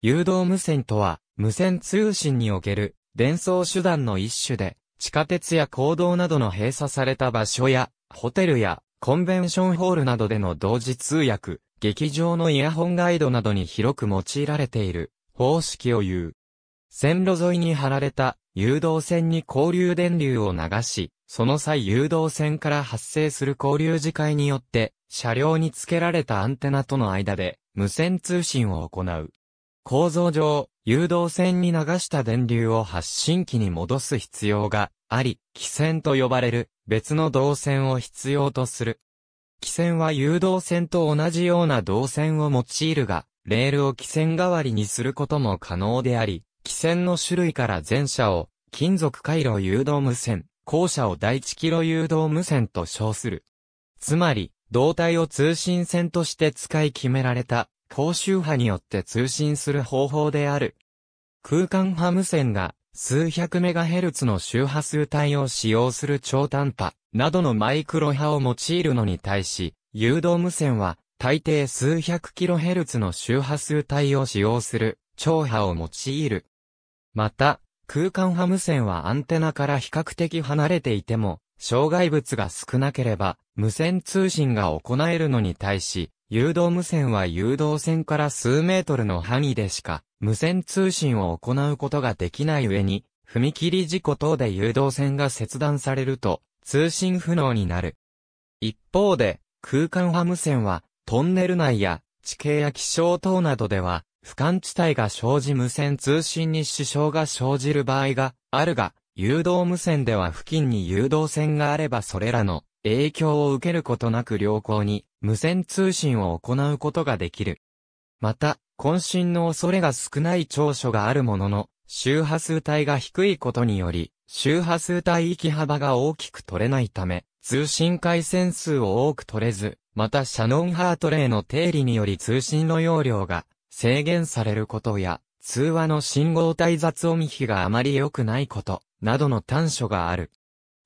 誘導無線とは、無線通信における伝送手段の一種で、地下鉄や公道などの閉鎖された場所や、ホテルやコンベンションホールなどでの同時通訳、劇場のイヤホンガイドなどに広く用いられている方式を言う。線路沿いに貼られた誘導線に交流電流を流し、その際誘導線から発生する交流磁界によって、車両に付けられたアンテナとの間で無線通信を行う。構造上、誘導線に流した電流を発信機に戻す必要があり、気線と呼ばれる別の導線を必要とする。気線は誘導線と同じような導線を用いるが、レールを気線代わりにすることも可能であり、気線の種類から前者を金属回路誘導無線、後者を第一キロ誘導無線と称する。つまり、導体を通信線として使い決められた高周波によって通信する方法である。空間波無線が数百メガヘルツの周波数帯を使用する超短波などのマイクロ波を用いるのに対し、誘導無線は大抵数百キロヘルツの周波数帯を使用する超波を用いる。また、空間波無線はアンテナから比較的離れていても、障害物が少なければ無線通信が行えるのに対し、誘導無線は誘導線から数メートルの範囲でしか無線通信を行うことができない上に、踏切事故等で誘導線が切断されると通信不能になる。一方で、空間波無線はトンネル内や地形や気象等などでは、俯瞰地帯が生じ無線通信に支障が生じる場合があるが、誘導無線では付近に誘導線があればそれらの影響を受けることなく良好に無線通信を行うことができる。また、渾身の恐れが少ない長所があるものの、周波数帯が低いことにより、周波数帯域幅が大きく取れないため、通信回線数を多く取れず、またシャノンハートレイの定理により通信の容量が制限されることや、通話の信号帯雑音比があまり良くないこと、などの短所がある。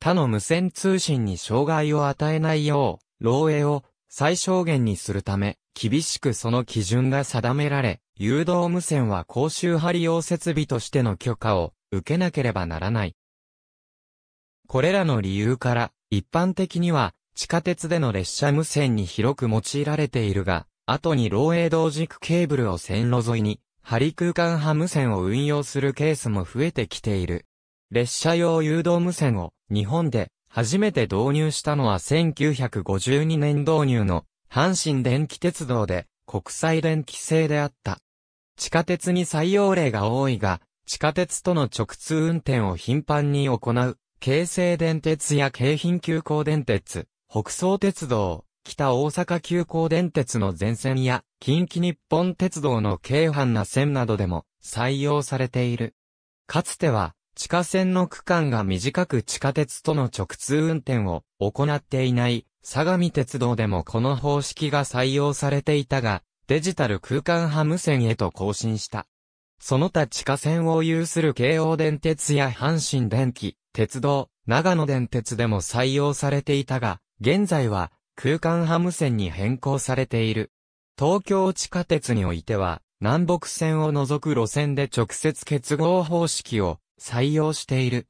他の無線通信に障害を与えないよう、漏洩を最小限にするため、厳しくその基準が定められ、誘導無線は公衆派利用設備としての許可を受けなければならない。これらの理由から、一般的には、地下鉄での列車無線に広く用いられているが、後に漏洩同軸ケーブルを線路沿いに、針空間派無線を運用するケースも増えてきている。列車用誘導無線を日本で初めて導入したのは1952年導入の阪神電気鉄道で国際電気製であった。地下鉄に採用例が多いが、地下鉄との直通運転を頻繁に行う、京成電鉄や京浜急行電鉄、北総鉄道、北大阪急行電鉄の全線や、近畿日本鉄道の京阪な線などでも採用されている。かつては、地下線の区間が短く地下鉄との直通運転を行っていない相模鉄道でもこの方式が採用されていたが、デジタル空間派無線へと更新した。その他地下線を有する京王電鉄や阪神電気、鉄道、長野電鉄でも採用されていたが、現在は空間派無線に変更されている。東京地下鉄においては、南北線を除く路線で直接結合方式を採用している。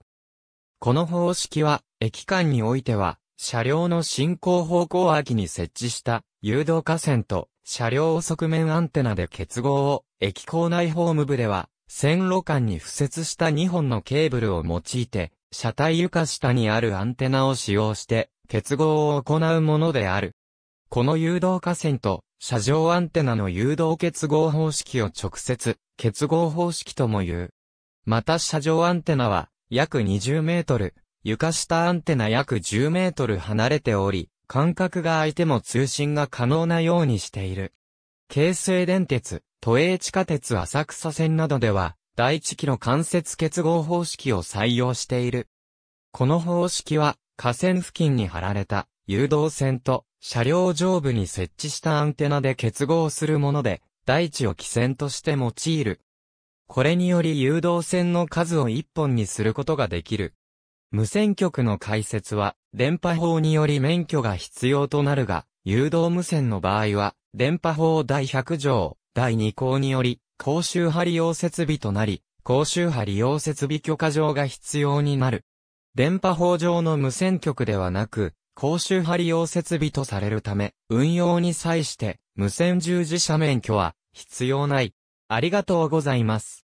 この方式は、駅間においては、車両の進行方向空きに設置した誘導架線と車両側面アンテナで結合を、駅構内ホーム部では、線路間に付設した2本のケーブルを用いて、車体床下にあるアンテナを使用して、結合を行うものである。この誘導架線と、車上アンテナの誘導結合方式を直接、結合方式とも言う。また車上アンテナは約20メートル、床下アンテナ約10メートル離れており、間隔が空いても通信が可能なようにしている。京成電鉄、都営地下鉄浅草線などでは、第一期の関節結合方式を採用している。この方式は、河川付近に張られた誘導線と車両上部に設置したアンテナで結合するもので、大地を基線として用いるこれにより誘導線の数を1本にすることができる。無線局の解説は、電波法により免許が必要となるが、誘導無線の場合は、電波法第100条、第2項により、公衆波利用設備となり、公衆波利用設備許可状が必要になる。電波法上の無線局ではなく、公衆波利用設備とされるため、運用に際して、無線従事者免許は必要ない。ありがとうございます。